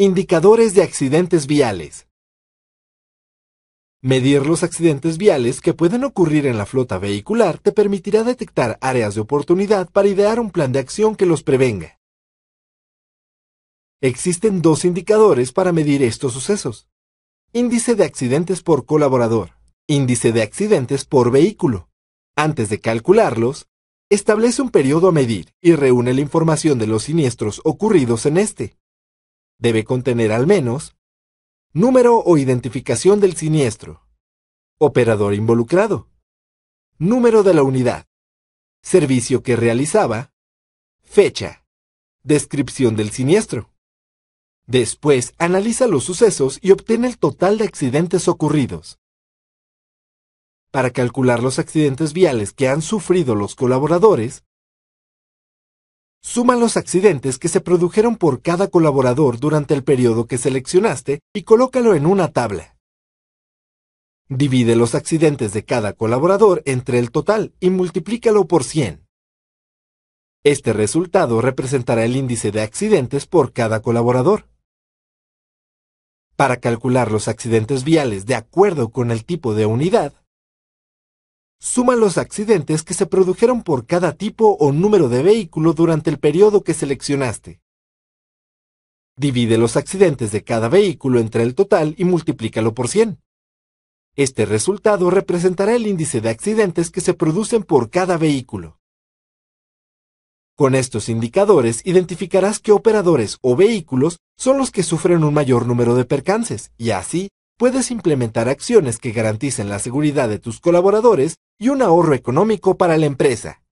Indicadores de accidentes viales. Medir los accidentes viales que pueden ocurrir en la flota vehicular te permitirá detectar áreas de oportunidad para idear un plan de acción que los prevenga. Existen dos indicadores para medir estos sucesos. Índice de accidentes por colaborador. Índice de accidentes por vehículo. Antes de calcularlos, establece un periodo a medir y reúne la información de los siniestros ocurridos en este debe contener al menos número o identificación del siniestro, operador involucrado, número de la unidad, servicio que realizaba, fecha, descripción del siniestro. Después analiza los sucesos y obtén el total de accidentes ocurridos. Para calcular los accidentes viales que han sufrido los colaboradores, Suma los accidentes que se produjeron por cada colaborador durante el periodo que seleccionaste y colócalo en una tabla. Divide los accidentes de cada colaborador entre el total y multiplícalo por 100. Este resultado representará el índice de accidentes por cada colaborador. Para calcular los accidentes viales de acuerdo con el tipo de unidad, suma los accidentes que se produjeron por cada tipo o número de vehículo durante el periodo que seleccionaste. Divide los accidentes de cada vehículo entre el total y multiplícalo por 100. Este resultado representará el índice de accidentes que se producen por cada vehículo. Con estos indicadores identificarás qué operadores o vehículos son los que sufren un mayor número de percances y así puedes implementar acciones que garanticen la seguridad de tus colaboradores y un ahorro económico para la empresa.